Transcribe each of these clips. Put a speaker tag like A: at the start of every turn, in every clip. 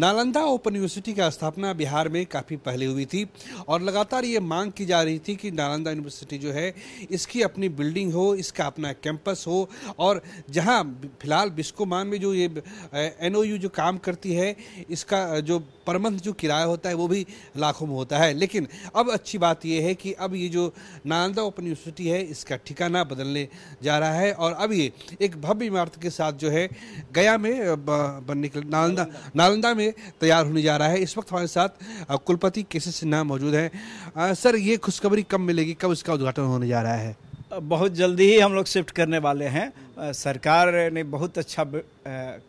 A: Nalanda open university की स्थापना बिहार में काफ़ी पहले हुई थी और लगातार ये मांग की जा रही थी कि नालंदा यूनिवर्सिटी जो है इसकी अपनी बिल्डिंग हो इसका अपना कैंपस हो और जहाँ फिलहाल बिस्कोमान में जो ये एन जो काम करती है इसका जो परमंथ जो किराया होता है वो भी लाखों में होता है लेकिन अब अच्छी बात यह है कि अब ये जो नालंदा ओपन यूनिवर्सिटी है इसका ठिकाना बदलने जा रहा है और अब ये एक भव्य इमारत के साथ जो है गया में बनने के नालंदा नालंदा में लिए तैयार होने जा रहा है इस वक्त हमारे साथ कुलपति केसी सिन्हा मौजूद हैं सर ये
B: खुशखबरी कब मिलेगी कब इसका उद्घाटन होने जा रहा है बहुत जल्दी ही हम लोग शिफ्ट करने वाले हैं सरकार ने बहुत अच्छा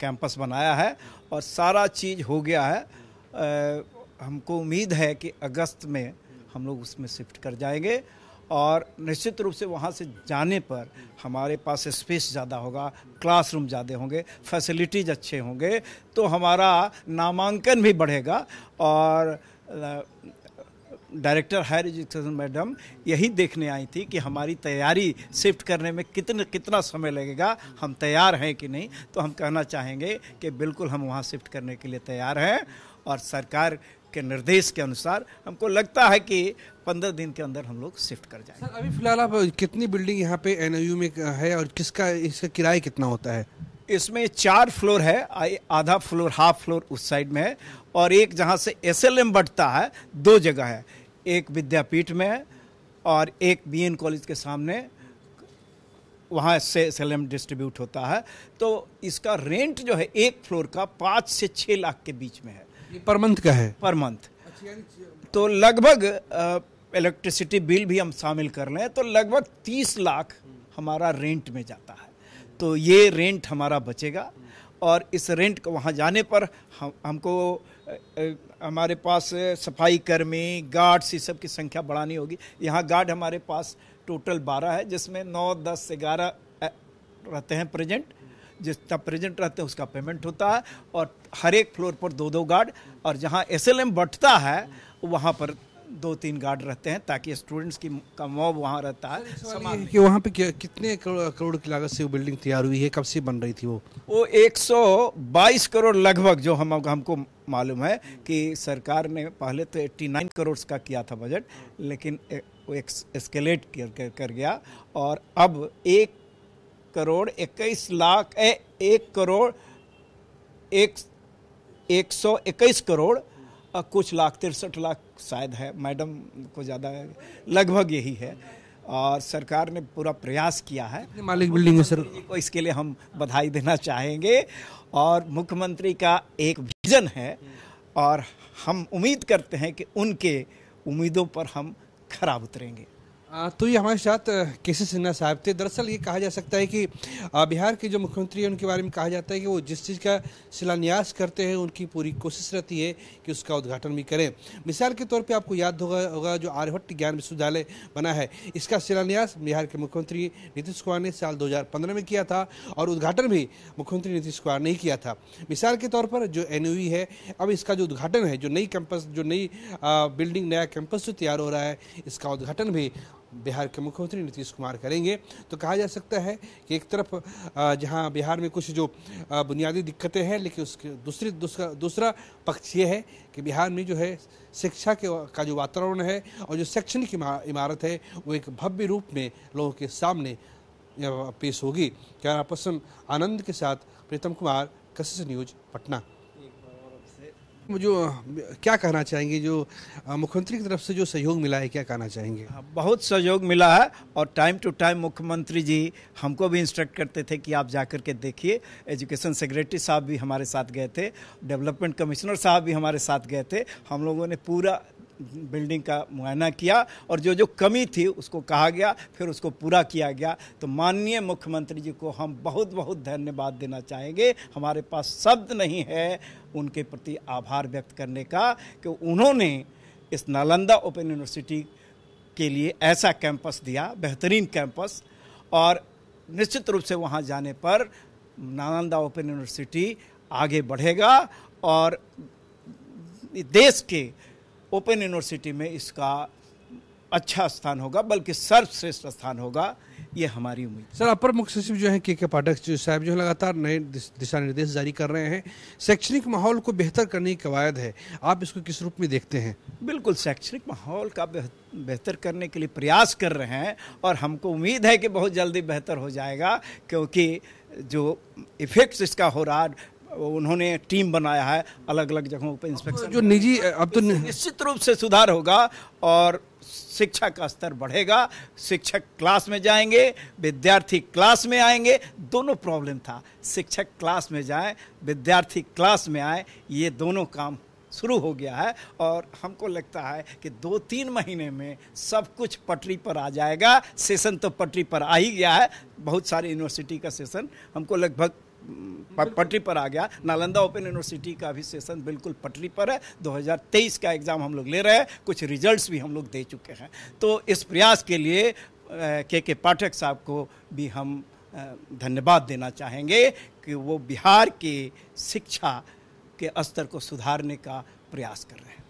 B: कैंपस बनाया है और सारा चीज़ हो गया है हमको उम्मीद है कि अगस्त में हम लोग उसमें शिफ्ट कर जाएंगे और निश्चित रूप से वहाँ से जाने पर हमारे पास स्पेस ज़्यादा होगा क्लासरूम ज़्यादा होंगे फैसिलिटीज़ अच्छे होंगे तो हमारा नामांकन भी बढ़ेगा और डायरेक्टर हायर एजुकेशन मैडम यही देखने आई थी कि हमारी तैयारी शिफ्ट करने में कितने कितना समय लगेगा हम तैयार हैं कि नहीं तो हम कहना चाहेंगे कि बिल्कुल हम वहाँ शिफ्ट करने के लिए तैयार हैं और सरकार के निर्देश के अनुसार हमको लगता है कि पंद्रह दिन के अंदर हम लोग शिफ्ट कर जाएंगे सर अभी
A: फिलहाल आप कितनी बिल्डिंग यहाँ पे एन में है और किसका इसका किराया कितना होता है
B: इसमें चार फ्लोर है आधा फ्लोर हाफ फ्लोर उस साइड में है और एक जहाँ से एस बढ़ता है दो जगह है एक विद्यापीठ में और एक बी कॉलेज के सामने वहाँ से एस डिस्ट्रीब्यूट होता है तो इसका रेंट जो है एक फ्लोर का पाँच से छः लाख के बीच में है ये पर मंथ का है पर मंथ अच्छा, तो लगभग इलेक्ट्रिसिटी बिल भी हम शामिल कर लें तो लगभग तीस लाख हमारा रेंट में जाता है तो ये रेंट हमारा बचेगा और इस रेंट को वहाँ जाने पर हम हमको हमारे पास सफाई कर्मी गार्ड्स ये सब की संख्या बढ़ानी होगी यहाँ गार्ड हमारे पास टोटल बारह है जिसमें नौ दस ग्यारह रहते हैं प्रेजेंट जितना प्रेजेंट रहते हैं उसका पेमेंट होता है और हर एक फ्लोर पर दो दो गार्ड और जहाँ एस एल एम बढ़ता है वहाँ पर दो तीन गार्ड रहते हैं ताकि स्टूडेंट्स की का मॉब वहाँ रहता है कि
A: वहाँ पे कितने करोड़ करोड़ की लागत से वो बिल्डिंग तैयार हुई है कब से बन रही थी वो
B: वो 122 करोड़ लगभग जो हम हमको मालूम है कि सरकार ने पहले तो 89 करोड़ का किया था बजट लेकिन वो एक्सकेलेट कर, कर, कर गया और अब एक करोड़ इक्कीस लाख ए, एक करोड़ एक एक सौ इक्कीस करोड़ कुछ लाख तिरसठ लाख शायद है मैडम को ज़्यादा लगभग यही है और सरकार ने पूरा प्रयास किया है मालिक बिल्डिंग सर को इसके लिए हम बधाई देना चाहेंगे और मुख्यमंत्री का एक विजन है और हम उम्मीद करते हैं कि उनके उम्मीदों पर हम खरा
A: उतरेंगे आ, तो ये हमारे साथ के सी सिन्हा साहब थे दरअसल ये कहा जा सकता है कि बिहार के जो मुख्यमंत्री हैं उनके बारे में कहा जाता है कि वो जिस चीज़ का शिलान्यास करते हैं उनकी पूरी कोशिश रहती है कि उसका उद्घाटन भी करें मिसाल के तौर पे आपको याद होगा होगा जो आर्यभट्ट ज्ञान विश्वविद्यालय बना है इसका शिलान्यास बिहार के मुख्यमंत्री नीतीश कुमार ने साल दो में किया था और उद्घाटन भी मुख्यमंत्री नीतीश कुमार ने किया था मिसाल के तौर पर जो एन है अब इसका जो उद्घाटन है जो नई कैंपस जो नई बिल्डिंग नया कैंपस जो तैयार हो रहा है इसका उद्घाटन भी बिहार के मुख्यमंत्री नीतीश कुमार करेंगे तो कहा जा सकता है कि एक तरफ जहां बिहार में कुछ जो बुनियादी दिक्कतें हैं लेकिन उसके दूसरी दूसरा दूसरा पक्ष ये है कि बिहार में जो है शिक्षा के का जो वातावरण है और जो शैक्षणिक इमारत है वो एक भव्य रूप में लोगों के सामने पेश होगी कैमरा पर्सन आनंद के साथ प्रीतम कुमार कशिश न्यूज पटना जो क्या कहना चाहेंगे जो मुख्यमंत्री की तरफ से जो सहयोग मिला है क्या कहना चाहेंगे
B: हाँ, बहुत सहयोग मिला है और टाइम टू टाइम मुख्यमंत्री जी हमको भी इंस्ट्रक्ट करते थे कि आप जा कर के देखिए एजुकेशन सेक्रेटरी साहब भी हमारे साथ गए थे डेवलपमेंट कमिश्नर साहब भी हमारे साथ गए थे हम लोगों ने पूरा बिल्डिंग का मुआयना किया और जो जो कमी थी उसको कहा गया फिर उसको पूरा किया गया तो माननीय मुख्यमंत्री जी को हम बहुत बहुत धन्यवाद देना चाहेंगे हमारे पास शब्द नहीं है उनके प्रति आभार व्यक्त करने का कि उन्होंने इस नालंदा ओपन यूनिवर्सिटी के लिए ऐसा कैंपस दिया बेहतरीन कैंपस और निश्चित रूप से वहाँ जाने पर नालंदा ओपन यूनिवर्सिटी आगे बढ़ेगा और देश के ओपन यूनिवर्सिटी में इसका अच्छा स्थान होगा बल्कि सर्वश्रेष्ठ स्थान होगा ये हमारी उम्मीद
A: सर अपर मुख्य सचिव जो है के के पाठक जो साहब जो लगातार नए दिशा निर्देश जारी कर रहे हैं शैक्षणिक माहौल को बेहतर करने की
B: कवायद है आप इसको किस रूप में देखते हैं बिल्कुल शैक्षणिक माहौल का बेहतर करने के लिए प्रयास कर रहे हैं और हमको उम्मीद है कि बहुत जल्दी बेहतर हो जाएगा क्योंकि जो इफेक्ट्स इसका हो रहा उन्होंने टीम बनाया है अलग अलग जगहों पर इंस्पेक्शन जो निजी अब तो निश्चित रूप से सुधार होगा और शिक्षा का स्तर बढ़ेगा शिक्षक क्लास में जाएंगे विद्यार्थी क्लास में आएंगे दोनों प्रॉब्लम था शिक्षक क्लास में जाए विद्यार्थी क्लास में आए ये दोनों काम शुरू हो गया है और हमको लगता है कि दो तीन महीने में सब कुछ पटरी पर आ जाएगा सेशन तो पटरी पर आ ही गया है बहुत सारी यूनिवर्सिटी का सेशन हमको लगभग पटरी पर आ गया नालंदा ओपन यूनिवर्सिटी का भी सेशन बिल्कुल पटरी पर है 2023 का एग्ज़ाम हम लोग ले रहे हैं कुछ रिजल्ट्स भी हम लोग दे चुके हैं तो इस प्रयास के लिए के के पाठक साहब को भी हम धन्यवाद देना चाहेंगे कि वो बिहार के शिक्षा के स्तर को सुधारने का प्रयास कर रहे हैं